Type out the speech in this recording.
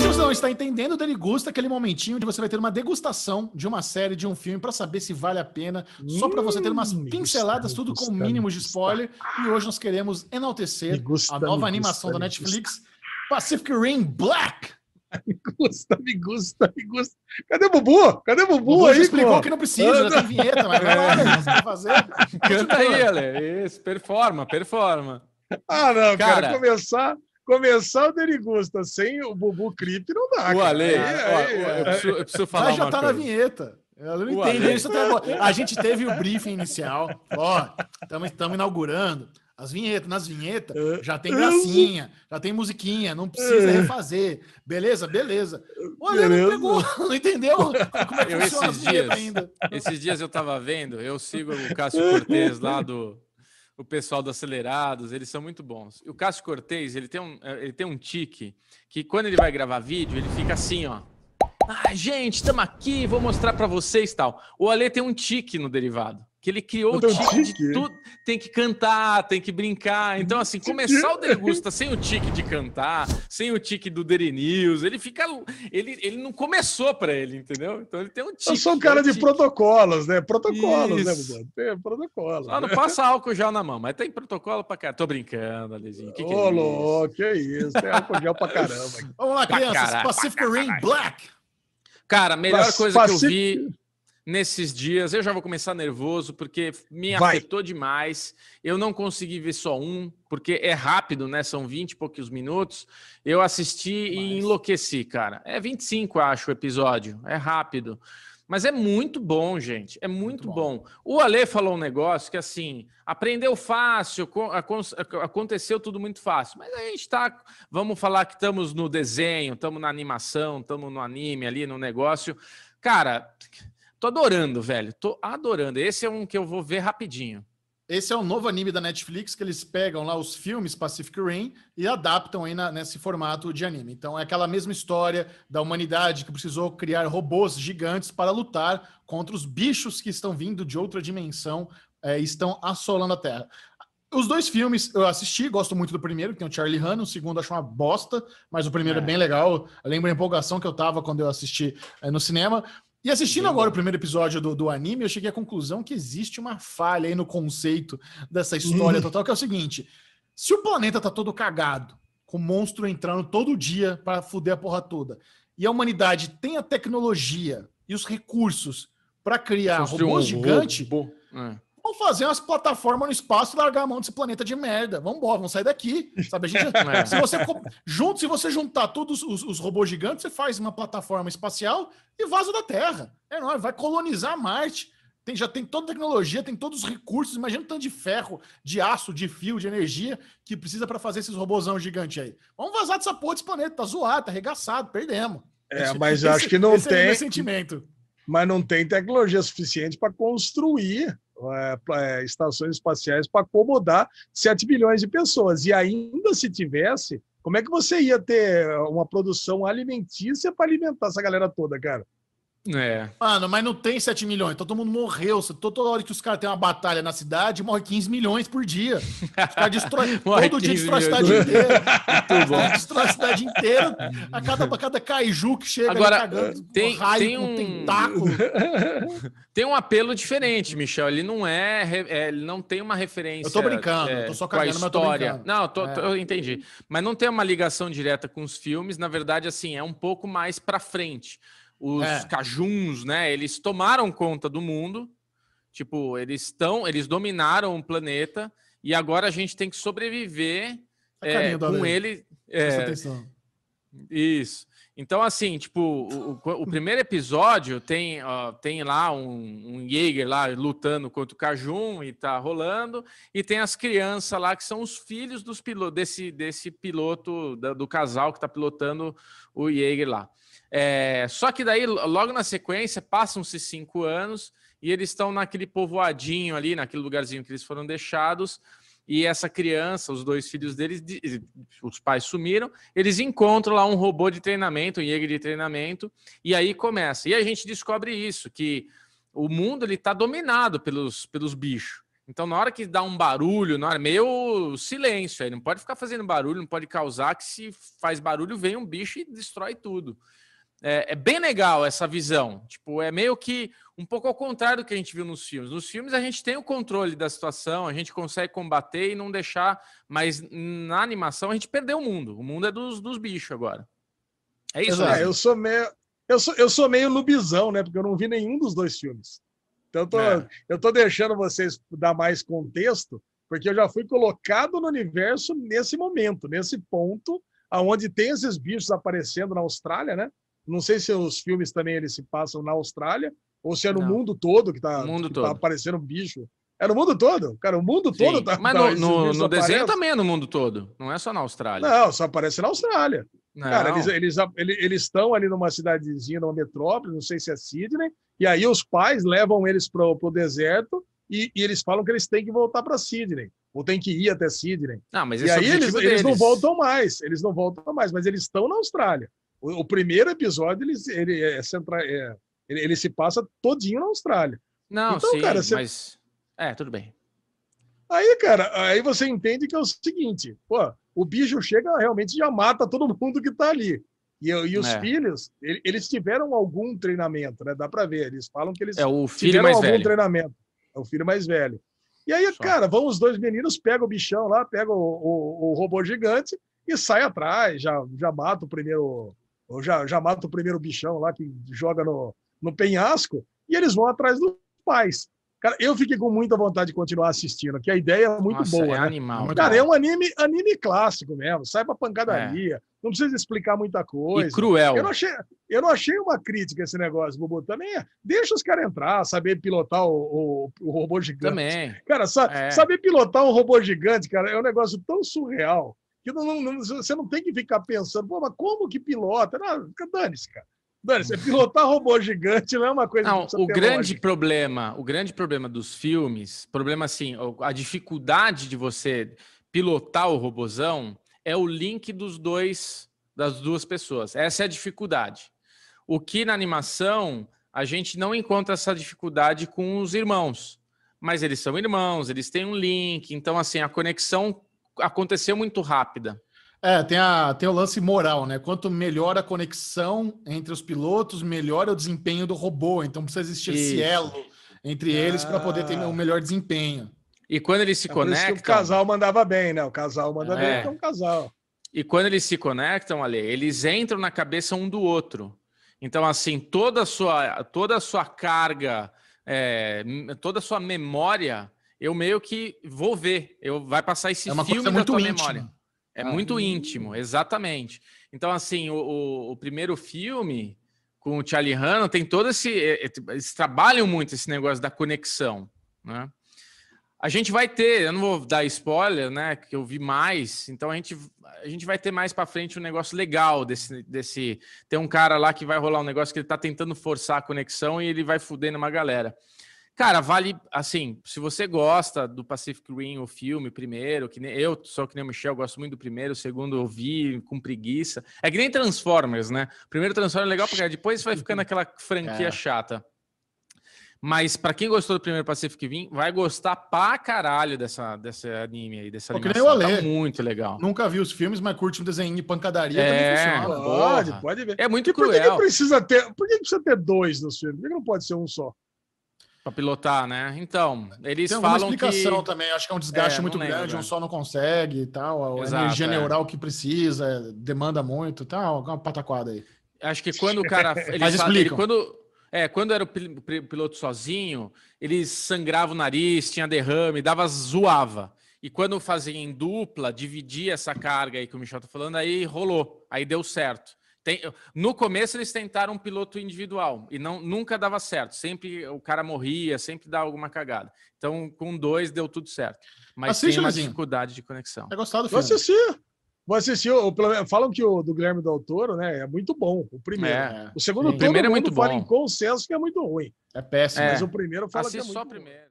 Se você não está entendendo, deligusta aquele momentinho onde você vai ter uma degustação de uma série, de um filme, para saber se vale a pena, só para você ter umas hum, pinceladas, tudo com mínimos de spoiler. E hoje nós queremos enaltecer a nova animação da Netflix, Pacific Rim Black. Me gusta, me gusta, me gusta. Cadê o Bubu? Cadê o Bubu, Bubu aí? explicou pô? que não precisa, já tem vinheta, mas vai lá, é. fazer. Canta aí, Ale. Isso, performa, performa. Ah, não, cara, cara começar começar o Derigusta sem o Bubu Cripe não dá. O Ale, cara. É, ó, é, eu, preciso, eu, preciso, falar. Mas já tá coisa. na vinheta. Ela não entendi isso até tá agora. A gente teve o briefing inicial. Ó, estamos inaugurando. As vinhetas, nas vinhetas é. já tem gracinha, já tem musiquinha, não precisa é. refazer. Beleza, beleza. O Ale não pegou, não entendeu como é que eu, esses dias, Esses dias eu tava vendo, eu sigo o Cássio Cortez lá do, o pessoal do Acelerados, eles são muito bons. E o Cássio Cortez, ele tem um, ele tem um tique que quando ele vai gravar vídeo, ele fica assim, ó. Ah, gente, estamos aqui, vou mostrar para vocês tal. O Ale tem um tique no derivado que ele criou o tique, então, tique, de tudo. Tem que cantar, tem que brincar. Então, assim, começar o Degusta sem o tique de cantar, sem o tique do Daily ele fica. Ele, ele não começou para ele, entendeu? Então ele tem um tique. Eu sou um cara é de tique. protocolos, né? Protocolos, né, Isso. né, Tem protocolos. ah não né? passa álcool gel na mão, mas tem protocolo para cá. Tô brincando, Alezinho. Que, que é Ô, louco, que é isso? Tem álcool gel pra caramba. Vamos lá, crianças. Pacific Rim Black. Cara, a melhor coisa Pacific... que eu vi nesses dias. Eu já vou começar nervoso, porque me Vai. afetou demais. Eu não consegui ver só um, porque é rápido, né? São 20 e poucos minutos. Eu assisti Mas... e enlouqueci, cara. É 25, acho, o episódio. É rápido. Mas é muito bom, gente. É muito, muito bom. bom. O Ale falou um negócio que, assim, aprendeu fácil, aconteceu tudo muito fácil. Mas a gente está. Vamos falar que estamos no desenho, estamos na animação, estamos no anime ali, no negócio. Cara, Tô adorando, velho. Tô adorando. Esse é um que eu vou ver rapidinho. Esse é um novo anime da Netflix que eles pegam lá os filmes Pacific Rim e adaptam aí na, nesse formato de anime. Então é aquela mesma história da humanidade que precisou criar robôs gigantes para lutar contra os bichos que estão vindo de outra dimensão é, estão assolando a Terra. Os dois filmes eu assisti, gosto muito do primeiro, que tem o Charlie Hunnam, o segundo acho uma bosta, mas o primeiro é, é bem legal. Eu lembro a empolgação que eu tava quando eu assisti é, no cinema. E assistindo agora o primeiro episódio do, do anime, eu cheguei à conclusão que existe uma falha aí no conceito dessa história uhum. total, que é o seguinte: se o planeta tá todo cagado, com monstro entrando todo dia para fuder a porra toda, e a humanidade tem a tecnologia e os recursos para criar robôs um gigante, robô. é. Vamos fazer umas plataformas no espaço e largar a mão desse planeta de merda. Vamos embora, vamos sair daqui. Sabe? Gente, é. se, você, junto, se você juntar todos os, os robôs gigantes, você faz uma plataforma espacial e vaza da Terra. É nóis, vai colonizar Marte. Tem, já tem toda a tecnologia, tem todos os recursos. Imagina o tanto de ferro, de aço, de fio, de energia que precisa para fazer esses robôzão gigante aí. Vamos vazar dessa porra desse planeta. Tá zoado, tá arregaçado, perdemos. É, esse, mas esse, acho que não é tem. É mas não tem tecnologia suficiente para construir é, é, estações espaciais para acomodar 7 bilhões de pessoas. E ainda se tivesse, como é que você ia ter é, uma produção alimentícia para alimentar essa galera toda, cara? É. Mano, mas não tem 7 milhões. Então todo mundo morreu. Toda hora que os caras têm uma batalha na cidade, morre 15 milhões por dia. Os caras destroem. todo dia destrói a cidade inteira. Muito Destrói a cidade inteira. A cada, a cada caju que chega Agora, cagando, eh, tem, um raio, tem um tentáculo. tem um apelo diferente, Michel. Ele não é, é. Ele não tem uma referência. Eu tô brincando, é, eu tô só é, cagando, com história. Mas eu tô não, tô, é. eu entendi. Mas não tem uma ligação direta com os filmes. Na verdade, assim, é um pouco mais pra frente os é. cajuns, né? Eles tomaram conta do mundo. Tipo, eles estão, eles dominaram o planeta e agora a gente tem que sobreviver tá é, com ele. É, isso. Então, assim, tipo, o, o, primeiro episódio tem, tem lá um, um Jaeger lá lutando contra o Cajun e tá rolando, e tem as crianças lá que são os filhos dos pilo desse, desse piloto, da, do casal que tá pilotando o Jaeger lá. É, só que daí, logo na sequência, passam-se cinco anos e eles estão naquele povoadinho ali, naquele lugarzinho que eles foram deixados, e essa criança, os dois filhos deles, os pais sumiram, eles encontram lá um robô de treinamento, um Jäger de treinamento, e aí começa. E a gente descobre isso, que o mundo ele está dominado pelos, pelos bichos. Então, na hora que dá um barulho, na hora, meio silêncio, aí não pode ficar fazendo barulho, não pode causar que se faz barulho, vem um bicho e destrói tudo é, é, bem legal essa visão. Tipo, é meio que um pouco ao contrário do que a gente viu nos filmes. Nos filmes a gente tem o controle da situação, a gente consegue combater e não deixar, mas na animação a gente perdeu o mundo. O mundo é dos, dos bichos agora. É isso. aí. Né? É, eu sou meio eu sou, eu sou meio lubizão, né? Porque eu não vi nenhum dos dois filmes. Então eu tô, é. eu tô deixando vocês dar mais contexto, porque eu já fui colocado no universo nesse momento, nesse ponto, aonde tem esses bichos aparecendo na Austrália, né? Não sei se os filmes também eles se passam na Austrália ou se é no não. mundo todo que está tá, tá aparecendo bicho. É no mundo todo, cara, o mundo Sim. todo tá. Mas tá, no, no, desenho também é no mundo todo, não é só na Austrália. Não, só aparece na Austrália. Não. Cara, eles estão eles, eles, ali numa cidadezinha, numa metrópole, não sei se é Sydney, e aí os pais levam eles para o deserto e, e, eles falam que eles têm que voltar para Sydney, ou têm que ir até Sydney. Ah, mas e é aí eles, eles não voltam mais, eles não voltam mais, mas eles estão na Austrália. O, o primeiro episódio ele, ele, é é, ele, ele, se passa todinho na Austrália. Não, então, sim, cara, você... mas. É, tudo bem. Aí, cara, aí você entende que é o seguinte: pô, o bicho chega realmente já mata todo mundo que tá ali. E, e os é. filhos, eles tiveram algum treinamento, né? Dá pra ver, eles falam que eles é, o filho tiveram mais algum velho. treinamento. É o filho mais velho. E aí, Só. cara, vão os dois meninos, pega o bichão lá, pega o, o, o robô gigante e sai atrás, já, já mata o primeiro ou já, já mata o primeiro bichão lá que joga no, no penhasco, e eles vão atrás dos pais. Cara, eu fiquei com muita vontade de continuar assistindo, que a ideia é muito Nossa, boa. É né? animal. Cara, é um anime, anime clássico mesmo. Sai pra pancadaria. É. Não precisa explicar muita coisa. E cruel. Eu não achei, eu não achei uma crítica esse negócio, Bubu. Também é, deixa os caras entrar, saber pilotar o, o, o robô gigante. Também. Cara, sa é. saber pilotar um robô gigante, cara, é um negócio tão surreal que não, não, você não tem que ficar pensando, pô, mas como que pilota? Não, dane-se, cara. Dane-se, é hum. pilotar robô gigante não é uma coisa não, o grande lógica. problema, o grande problema dos filmes, problema assim, a dificuldade de você pilotar o robozão é o link dos dois das duas pessoas. Essa é a dificuldade. O que na animação a gente não encontra essa dificuldade com os irmãos, mas eles são irmãos, eles têm um link, então assim, a conexão aconteceu muito rápida. É, tem, a, tem o lance moral, né? Quanto melhor a conexão entre os pilotos, melhor é o desempenho do robô. Então precisa existir Isso. entre ah. eles para poder ter um ah. melhor desempenho. E quando eles se é conectam. o casal mandava bem, né? O casal manda é. bem, então casal. E quando eles se conectam, Ale, eles entram na cabeça um do outro. Então, assim, toda a sua, toda a sua carga, é, toda a sua memória eu meio que vou ver, eu vai passar esse é uma filme coisa muito da tua íntima. memória. É ah, muito íntimo, exatamente. Então, assim, o, o, o, primeiro filme com o Charlie Hanna tem todo esse. Eles trabalham muito esse negócio da conexão, né? A gente vai ter, eu não vou dar spoiler, né? Que eu vi mais, então a gente, a gente vai ter mais para frente um negócio legal desse, desse. Tem um cara lá que vai rolar um negócio que ele tá tentando forçar a conexão e ele vai fudendo uma galera. Cara, vale, assim, se você gosta do Pacific Rim, o filme, primeiro, que nem, eu sou que nem o Michel, gosto muito do primeiro, o segundo eu vi com preguiça. É que nem Transformers, né? O primeiro Transformers é legal porque depois vai ficando aquela franquia é. chata. Mas para quem gostou do primeiro Pacific Rim, vai gostar pra caralho dessa, dessa anime aí, dessa Pô, animação. Que nem Tá muito legal. Nunca vi os filmes, mas curte um desenho de pancadaria é, Pode, pode ver. É muito e cruel. Por que, que, precisa ter, por que precisa ter dois nos filmes? Por que, não pode ser um só? Para pilotar, né? Então, eles Tem falam explicação que... também, acho que é um desgaste é, muito lembro, grande, né? um é. só não consegue e tal, a Exato, energia é. neural que precisa, é, demanda muito tal, alguma pataquada aí. Acho que quando o cara... Mas quando, é, quando era o piloto sozinho, ele sangrava o nariz, tinha derrame, dava, zoava. E quando fazia em dupla, dividia essa carga aí que o Michel tá falando, aí rolou, aí deu certo. Tem, no começo eles tentaram um piloto individual e não nunca dava certo. Sempre o cara morria, sempre dava alguma cagada. Então com dois deu tudo certo. Mas Assiste, tem uma Lizinho. dificuldade de conexão. É gostado do filme? Vou assistir. falam que o do Guilherme do Toro, né? É muito bom. O primeiro. É, o segundo sim. todo o primeiro é muito bom. fala em consenso que é muito ruim. É péssimo. É. Mas o primeiro fala Assiste que é muito só bom. primeiro.